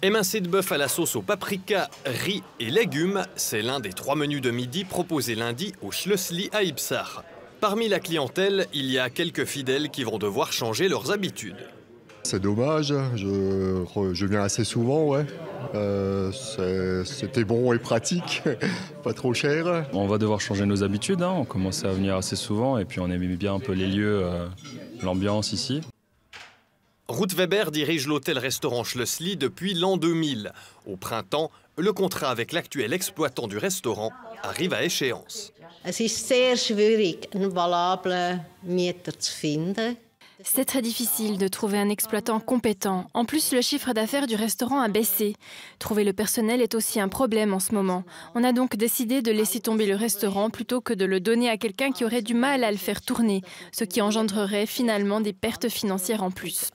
Émincé de bœuf à la sauce au paprika, riz et légumes, c'est l'un des trois menus de midi proposés lundi au Schlossli à Ipsar. Parmi la clientèle, il y a quelques fidèles qui vont devoir changer leurs habitudes. C'est dommage, je, viens assez souvent, ouais. Euh, c'était bon et pratique, pas trop cher. On va devoir changer nos habitudes, hein. on commençait à venir assez souvent et puis on aimait bien un peu les lieux, euh, l'ambiance ici. Ruth Weber dirige l'hôtel-restaurant Schlössli depuis l'an 2000. Au printemps, le contrat avec l'actuel exploitant du restaurant arrive à échéance. C'est très difficile de trouver un exploitant compétent. En plus, le chiffre d'affaires du restaurant a baissé. Trouver le personnel est aussi un problème en ce moment. On a donc décidé de laisser tomber le restaurant plutôt que de le donner à quelqu'un qui aurait du mal à le faire tourner, ce qui engendrerait finalement des pertes financières en plus.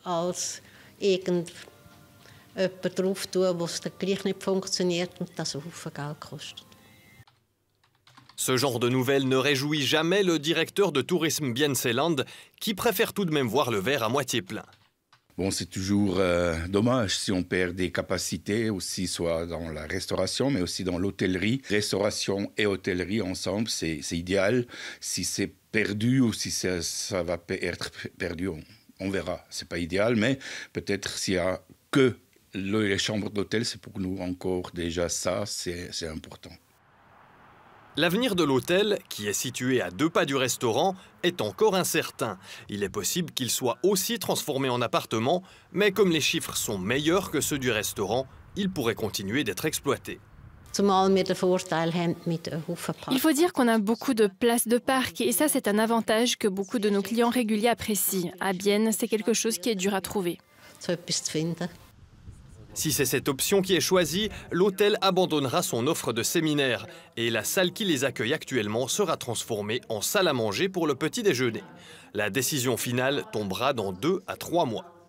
Ce genre de nouvelles ne réjouit jamais le directeur de tourisme Bienseland, qui préfère tout de même voir le verre à moitié plein. Bon, c'est toujours euh, dommage si on perd des capacités, aussi soit dans la restauration, mais aussi dans l'hôtellerie. Restauration et hôtellerie ensemble, c'est idéal. Si c'est perdu ou si ça, va être perdu, on, verra. C'est pas idéal, mais peut-être s'il y a que les chambres d'hôtel, c'est pour nous encore déjà ça, c'est important. L'avenir de l'hôtel, qui est situé à deux pas du restaurant, est encore incertain. Il est possible qu'il soit aussi transformé en appartement, mais comme les chiffres sont meilleurs que ceux du restaurant, il pourrait continuer d'être exploité. Il faut dire qu'on a beaucoup de places de parc et ça c'est un avantage que beaucoup de nos clients réguliers apprécient. À Bienne, c'est quelque chose qui est dur à trouver. Si c'est cette option qui est choisie, l'hôtel abandonnera son offre de séminaire et la salle qui les accueille actuellement sera transformée en salle à manger pour le petit déjeuner. La décision finale tombera dans deux à trois mois.